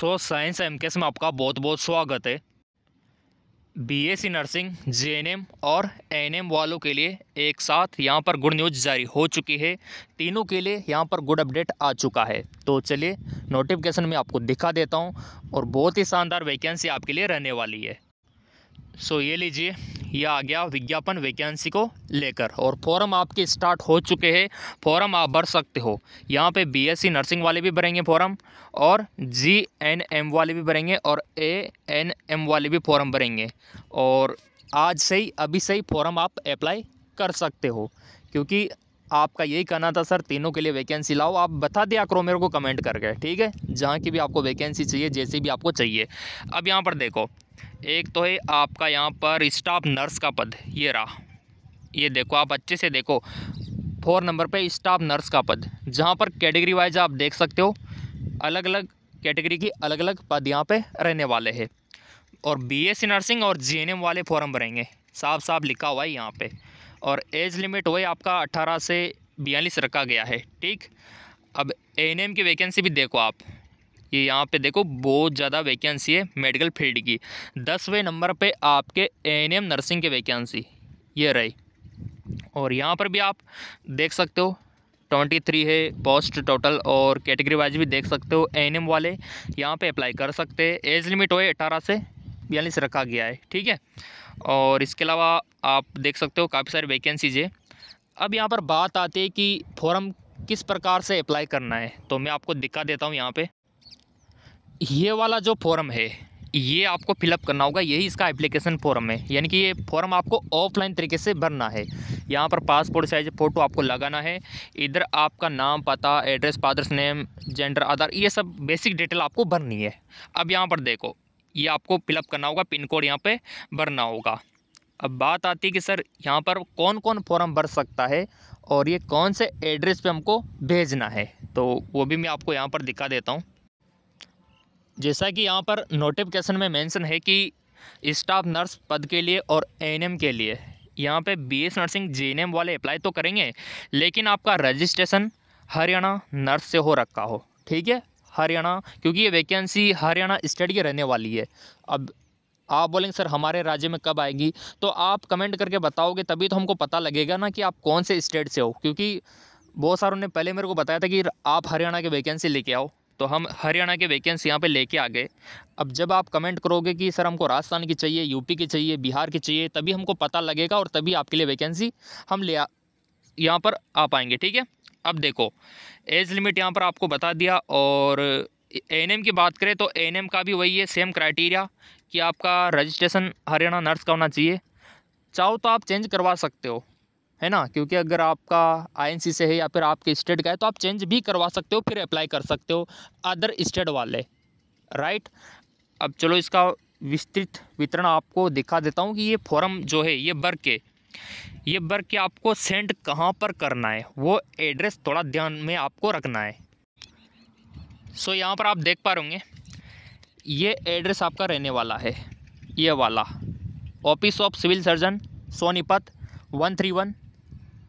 so science M में आपका बहुत बहुत स्वागत है बीएससी नर्सिंग जेएनएम और एम वालों के लिए एक साथ यहाँ पर गुड न्यूज़ जारी हो चुकी है तीनों के लिए यहाँ पर गुड अपडेट आ चुका है तो चलिए नोटिफिकेशन में आपको दिखा देता हूँ और बहुत ही शानदार वैकेंसी आपके लिए रहने वाली है सो ये लीजिए यह आ गया विज्ञापन वैकेंसी को लेकर और फॉरम आपके स्टार्ट हो चुके हैं फॉरम आप भर सकते हो यहाँ पे बीएससी नर्सिंग वाले भी भरेंगे फॉरम और जी एन एम वाले भी भरेंगे और एएनएम एन एम वाले भी फॉरम भरेंगे और आज से ही अभी से ही फॉरम आप अप्लाई कर सकते हो क्योंकि आपका यही कहना था सर तीनों के लिए वैकेंसी लाओ आप बता दिया करो मेरे को कमेंट करके ठीक है जहाँ की भी आपको वैकेंसी चाहिए जैसी भी आपको चाहिए अब यहाँ पर देखो एक तो है आपका यहाँ पर स्टाफ नर्स का पद ये रहा ये देखो आप अच्छे से देखो फोर नंबर पे स्टाफ नर्स का पद जहाँ पर कैटेगरी वाइज आप देख सकते हो अलग अलग कैटेगरी की अलग अलग पद यहाँ पे रहने वाले हैं और बीएससी नर्सिंग और जीएनएम वाले फॉर्म भरेंगे साफ साफ लिखा हुआ है यहाँ पर और एज लिमिट वही आपका अट्ठारह से बयालीस रखा गया है ठीक अब ए की वैकेंसी भी देखो आप ये यहाँ पे देखो बहुत ज़्यादा वैकेंसी है मेडिकल फील्ड की दसवें नंबर पे आपके ए नर्सिंग की वैकेंसी ये रही और यहाँ पर भी आप देख सकते हो ट्वेंटी थ्री है पोस्ट टोटल और कैटेगरी वाइज भी देख सकते हो एन वाले यहाँ पे अप्लाई कर सकते हैं एज लिमिट हो अठारह से बयालीस रखा गया है ठीक है और इसके अलावा आप देख सकते हो काफ़ी सारी वैकेंसीज है अब यहाँ पर बात आती है कि फॉर्म किस प्रकार से अप्लाई करना है तो मैं आपको दिखा देता हूँ यहाँ पे ये वाला जो फॉर्म है ये आपको फिलअप करना होगा यही इसका एप्लीकेशन फॉर्म है यानी कि ये फॉर्म आपको ऑफलाइन तरीके से भरना है यहाँ पर पासपोर्ट साइज फ़ोटो आपको लगाना है इधर आपका नाम पता address father's name gender Aadhaar ये सब बेसिक डिटेल आपको भरनी है अब यहाँ पर देखो ये आपको फिलअप करना होगा पिन कोड यहाँ पे भरना होगा अब बात आती है कि सर यहाँ पर कौन कौन फॉर्म भर सकता है और ये कौन से एड्रेस पे हमको भेजना है तो वो भी मैं आपको यहाँ पर दिखा देता हूँ जैसा कि यहाँ पर नोटिफिकेशन में मेंशन है कि स्टाफ नर्स पद के लिए और एन के लिए यहाँ पर बी नर्सिंग जे वाले अप्लाई तो करेंगे लेकिन आपका रजिस्ट्रेशन हरियाणा नर्स से हो रखा हो ठीक है हरियाणा क्योंकि ये वैकेंसी हरियाणा स्टेट की रहने वाली है अब आप बोलेंगे सर हमारे राज्य में कब आएगी तो आप कमेंट करके बताओगे तभी तो हमको पता लगेगा ना कि आप कौन से स्टेट से हो क्योंकि बहुत सारों ने पहले मेरे को बताया था कि आप हरियाणा के वैकेंसी लेके आओ तो हम हरियाणा के वैकेंसी यहाँ पे लेके आ गए अब जब आप कमेंट करोगे कि सर हमको राजस्थान की चाहिए यूपी की चाहिए बिहार की चाहिए तभी हमको पता लगेगा और तभी आपके लिए वैकेंसी हम ले यहाँ पर आ पाएंगे ठीक है अब देखो एज लिमिट यहाँ पर आपको बता दिया और एन की बात करें तो एन का भी वही है सेम क्राइटेरिया कि आपका रजिस्ट्रेशन हरियाणा नर्स का होना चाहिए चाहो तो आप चेंज करवा सकते हो है ना क्योंकि अगर आपका आईएनसी से है या फिर आपके स्टेट का है तो आप चेंज भी करवा सकते हो फिर अप्लाई कर सकते हो अदर स्टेट वाले राइट अब चलो इसका विस्तृत वितरण आपको दिखा देता हूँ कि ये फॉर्म जो है ये भर के ये वर्क आपको सेंड कहाँ पर करना है वो एड्रेस थोड़ा ध्यान में आपको रखना है सो so, यहाँ पर आप देख पा होंगे ये एड्रेस आपका रहने वाला है ये वाला office of civil surgeon Sonipat one three one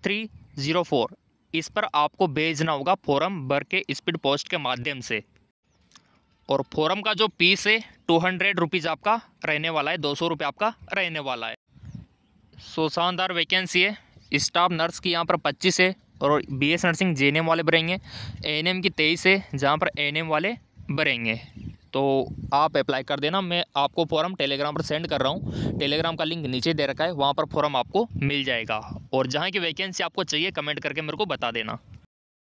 three zero four इस पर आपको भेजना होगा फॉरम भर के स्पीड पोस्ट के माध्यम से और फॉरम का जो पीस है टू हंड्रेड रुपीज़ आपका रहने वाला है दो सौ रुपये आपका रहने वाला है सो शानदार वैकेंसी है स्टाफ नर्स की यहाँ पर पच्चीस है और B S nursing G N M वाले भरेंगे एन एम की तेईस है जहाँ पर एन एम वाले भरेंगे तो आप अप्लाई कर देना मैं आपको फॉर्म टेलीग्राम पर सेंड कर रहा हूँ टेलीग्राम का लिंक नीचे दे रखा है वहाँ पर फॉर्म आपको मिल जाएगा और जहाँ की वैकेंसी आपको चाहिए कमेंट करके मेरे को बता देना